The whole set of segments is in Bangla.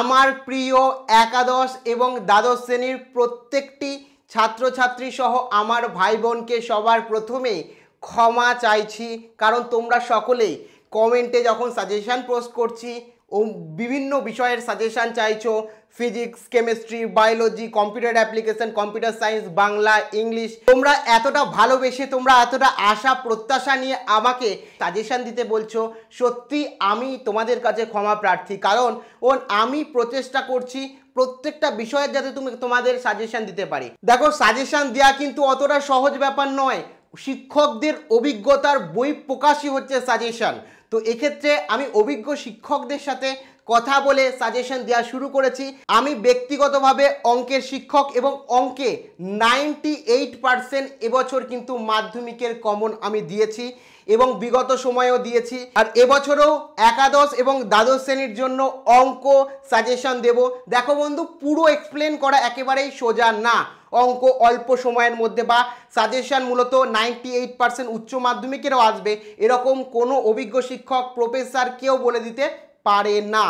আমার প্রিয় একাদশ এবং দ্বাদশ শ্রেণীর প্রত্যেকটি ছাত্রছাত্রী সহ আমার ভাই বোনকে সবার প্রথমে ক্ষমা চাইছি কারণ তোমরা সকলেই কমেন্টে যখন সাজেশান পোস্ট করছি ও বিভিন্ন বিষয়ের সাজেশান চাইছো physics chemistry biology computer application computer science Bangla English তোমরা এতটা ভালোবেসে তোমরা এতটা আশা প্রত্যাশা নিয়ে আমাকে সাজেশান দিতে বলছো সত্যি আমি তোমাদের কাছে ক্ষমা প্রার্থী কারণ ও আমি প্রচেষ্টা করছি প্রত্যেকটা বিষয়ের যাতে তুমি তোমাদের সাজেশান দিতে পারি দেখো সাজেশান দেওয়া কিন্তু অতটা সহজ ব্যাপার নয় শিক্ষকদের অভিজ্ঞতার বই প্রকাশই হচ্ছে সাজেশান তো এক্ষেত্রে আমি অভিজ্ঞ শিক্ষকদের সাথে কথা বলে সাজেশন দেওয়া শুরু করেছি আমি ব্যক্তিগতভাবে অঙ্কের শিক্ষক এবং অঙ্কে নাইনটি এইট পারসেন্ট এবছর কিন্তু মাধ্যমিকের কমন আমি দিয়েছি এবং বিগত সময়েও দিয়েছি আর এবছরও একাদশ এবং দ্বাদশ শ্রেণীর জন্য অঙ্ক সাজেশন দেব দেখো বন্ধু পুরো এক্সপ্লেন করা একেবারেই সোজা না অঙ্ক অল্প সময়ের মধ্যে বা সাজেশান মূলত নাইনটি এইট পার্সেন্ট উচ্চ মাধ্যমিকেরও আসবে এরকম কোনো অভিজ্ঞ শিক্ষক প্রফেসর কেউ বলে দিতে পারে না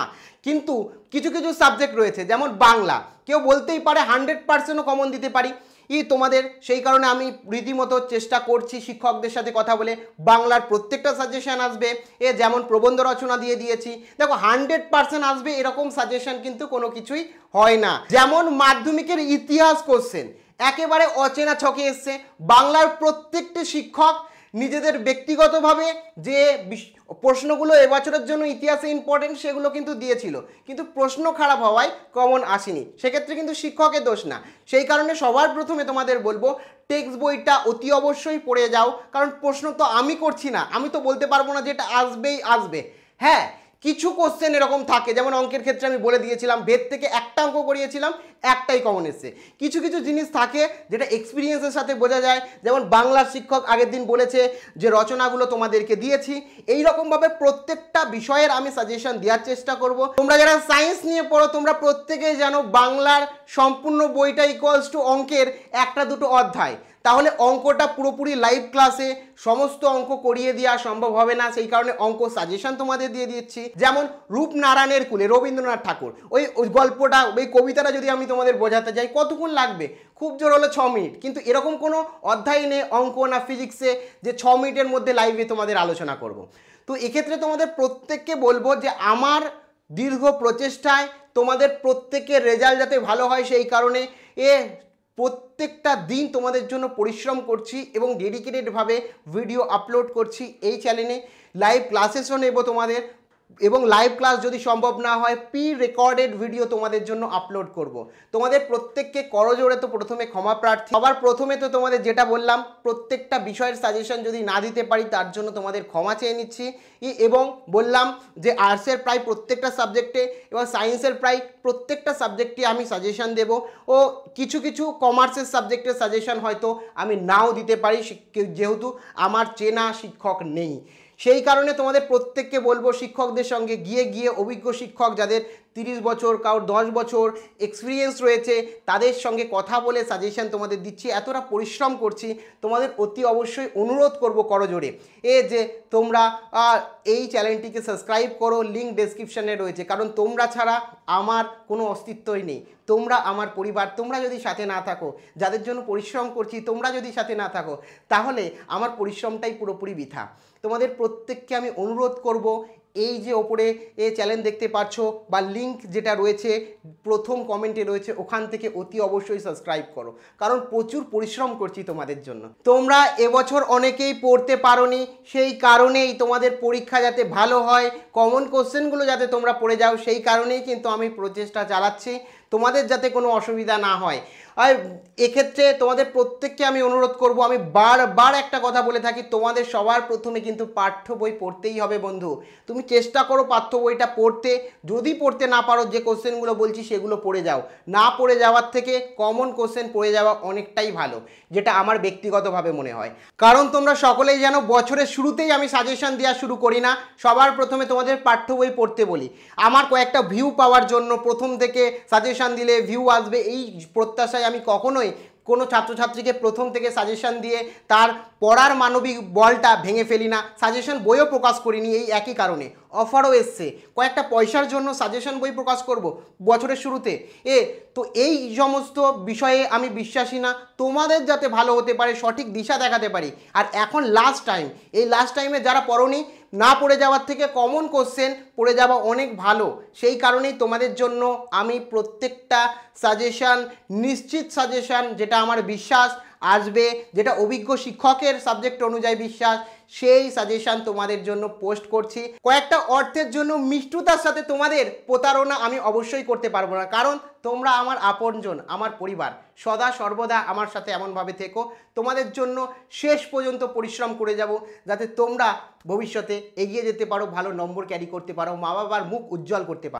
কিন্তু কিছু কিছু সাবজেক্ট রয়েছে যেমন বাংলা কেউ বলতেই পারে হান্ড্রেড পার্সেন্টও কমন দিতে পারি ই তোমাদের সেই কারণে আমি রীতিমতো চেষ্টা করছি শিক্ষকদের সাথে কথা বলে বাংলার প্রত্যেকটা সাজেশান আসবে এ যেমন প্রবন্ধ রচনা দিয়ে দিয়েছি দেখো হান্ড্রেড পার্সেন্ট আসবে এরকম সাজেশান কিন্তু কোনো কিছুই হয় না যেমন মাধ্যমিকের ইতিহাস কোশ্চেন একেবারে অচেনা ছকে এসছে বাংলার প্রত্যেকটি শিক্ষক নিজেদের ব্যক্তিগতভাবে যে প্রশ্নগুলো এবছরের জন্য ইতিহাসে ইম্পর্টেন্ট সেগুলো কিন্তু দিয়েছিল কিন্তু প্রশ্ন খারাপ হওয়ায় কমন আসেনি সেক্ষেত্রে কিন্তু শিক্ষকের দোষ না সেই কারণে সবার প্রথমে তোমাদের বলবো টেক্সট বইটা অতি অবশ্যই পড়ে যাও কারণ প্রশ্ন তো আমি করছি না আমি তো বলতে পারবো না যে এটা আসবেই আসবে হ্যাঁ কিছু কোশ্চেন এরকম থাকে যেমন অঙ্কের ক্ষেত্রে আমি বলে দিয়েছিলাম ভেদ থেকে একটা অঙ্ক করিয়েছিলাম একটাই কমন এসছে কিছু কিছু জিনিস থাকে যেটা এক্সপিরিয়েন্সের সাথে বোঝা যায় যেমন বাংলার শিক্ষক আগের দিন বলেছে যে রচনাগুলো তোমাদেরকে দিয়েছি এই রকমভাবে প্রত্যেকটা বিষয়ের আমি সাজেশন দেওয়ার চেষ্টা করব তোমরা যারা সায়েন্স নিয়ে পড়ো তোমরা প্রত্যেকেই জানো বাংলার সম্পূর্ণ বইটা ইকুয়ালস টু অঙ্কের একটা দুটো অধ্যায় তাহলে অঙ্কটা পুরোপুরি লাইভ ক্লাসে সমস্ত অঙ্ক করিয়ে দেওয়া সম্ভব হবে না সেই কারণে অঙ্ক সাজেশন তোমাদের দিয়ে দিচ্ছি যেমন রূপনারায়ণের কুলে রবীন্দ্রনাথ ঠাকুর ওই গল্পটা ওই কবিতাটা যদি আমি তোমাদের বোঝাতে যাই কতক্ষণ লাগবে খুব জোর হলো ছ মিনিট কিন্তু এরকম কোনো অধ্যায় নেই অঙ্ক না ফিজিক্সে যে ছ মিনিটের মধ্যে লাইভে তোমাদের আলোচনা করব। তো এক্ষেত্রে তোমাদের প্রত্যেককে বলবো যে আমার দীর্ঘ প্রচেষ্টায় তোমাদের প্রত্যেকের রেজাল্ট যাতে ভালো হয় সেই কারণে এ প্রত্যেকটা দিন তোমাদের জন্য পরিশ্রম করছি এবং ডেডিকেটেডভাবে ভিডিও আপলোড করছি এই চ্যানেলে লাইভ ক্লাসেসও নেব তোমাদের এবং লাইভ ক্লাস যদি সম্ভব না হয় প্রি রেকর্ডেড ভিডিও তোমাদের জন্য আপলোড করব। তোমাদের প্রত্যেককে করজোড়ে তো প্রথমে ক্ষমা প্রার্থী সবার প্রথমে তো তোমাদের যেটা বললাম প্রত্যেকটা বিষয়ের সাজেশন যদি না দিতে পারি তার জন্য তোমাদের ক্ষমা চেয়ে নিচ্ছি এবং বললাম যে আর্টসের প্রায় প্রত্যেকটা সাবজেক্টে এবং সায়েন্সের প্রায় প্রত্যেকটা সাবজেক্টে আমি সাজেশন দেব ও কিছু কিছু কমার্সের সাবজেক্টের সাজেশন হয়তো আমি নাও দিতে পারি যেহেতু আমার চেনা শিক্ষক নেই সেই কারণে তোমাদের প্রত্যেককে বলবো শিক্ষকদের সঙ্গে গিয়ে গিয়ে অভিজ্ঞ শিক্ষক যাদের তিরিশ বছর কারোর দশ বছর এক্সপিরিয়েন্স রয়েছে তাদের সঙ্গে কথা বলে সাজেশান তোমাদের দিচ্ছি এতটা পরিশ্রম করছি তোমাদের অতি অবশ্যই অনুরোধ করব করজোরে এ যে তোমরা এই চ্যানেলটিকে সাবস্ক্রাইব করো লিঙ্ক ডেসক্রিপশানে রয়েছে কারণ তোমরা ছাড়া আমার কোনো অস্তিত্বই নেই তোমরা আমার পরিবার তোমরা যদি সাথে না থাকো যাদের জন্য পরিশ্রম করছি তোমরা যদি সাথে না থাকো তাহলে আমার পরিশ্রমটাই পুরোপুরি বৃথা তোমাদের প্রত্যেককে আমি অনুরোধ করব এই যে ওপরে এ চ্যালেঞ্জ দেখতে পাচ্ছ বা লিংক যেটা রয়েছে প্রথম কমেন্টে রয়েছে ওখান থেকে অতি অবশ্যই সাবস্ক্রাইব করো কারণ প্রচুর পরিশ্রম করছি তোমাদের জন্য তোমরা এবছর অনেকেই পড়তে পারোনি সেই কারণেই তোমাদের পরীক্ষা যাতে ভালো হয় কমন কোশ্চেনগুলো যাতে তোমরা পড়ে যাও সেই কারণেই কিন্তু আমি প্রচেষ্টা চালাচ্ছি তোমাদের যাতে কোনো অসুবিধা না হয় আর এক্ষেত্রে তোমাদের প্রত্যেককে আমি অনুরোধ করব আমি বারবার একটা কথা বলে থাকি তোমাদের সবার প্রথমে কিন্তু পাঠ্য বই পড়তেই হবে বন্ধু তুমি চেষ্টা করো পাঠ্য বইটা পড়তে যদি পড়তে না পারো যে কোশ্চেনগুলো বলছি সেগুলো পড়ে যাও না পড়ে যাওয়ার থেকে কমন কোশ্চেন পড়ে যাওয়া অনেকটাই ভালো যেটা আমার ব্যক্তিগতভাবে মনে হয় কারণ তোমরা সকলেই যেন বছরের শুরুতেই আমি সাজেশন দেওয়া শুরু করি না সবার প্রথমে তোমাদের পাঠ্য বই পড়তে বলি আমার কয়েকটা ভিউ পাওয়ার জন্য প্রথম থেকে সাজেশন দিলে ভিউ আসবে এই প্রত্যাশায় আমি কখনোই কোনো ছাত্রছাত্রীকে প্রথম থেকে সাজেশন দিয়ে তার পড়ার মানবিক বলটা ভেঙে ফেলি না সাজেশন বইও প্রকাশ করিনি এই একই কারণে অফারও এসছে কয়েকটা পয়সার জন্য সাজেশন বই প্রকাশ করব বছরের শুরুতে এ তো এই সমস্ত বিষয়ে আমি বিশ্বাসী না তোমাদের যাতে ভালো হতে পারে সঠিক দিশা দেখাতে পারি আর এখন লাস্ট টাইম এই লাস্ট টাইমে যারা পড়নি না পড়ে যাওয়ার থেকে কমন কোশ্চেন পড়ে যাওয়া অনেক ভালো সেই কারণেই তোমাদের জন্য আমি প্রত্যেকটা সাজেশান নিশ্চিত সাজেশান যেটা আমার বিশ্বাস আসবে যেটা অভিজ্ঞ শিক্ষকের সাবজেক্ট অনুযায়ী বিশ্বাস সেই সাজেশান তোমাদের জন্য পোস্ট করছি কয়েকটা অর্থের জন্য মিষ্টতার সাথে তোমাদের প্রতারণা আমি অবশ্যই করতে পারবো না কারণ তোমরা আমার আপনজন আমার পরিবার সদা সর্বদা আমার সাথে এমনভাবে থেকো তোমাদের জন্য শেষ পর্যন্ত পরিশ্রম করে যাব যাতে তোমরা ভবিষ্যতে এগিয়ে যেতে পারো ভালো নম্বর ক্যারি করতে পারো মা বাবার মুখ উজ্জ্বল করতে পারো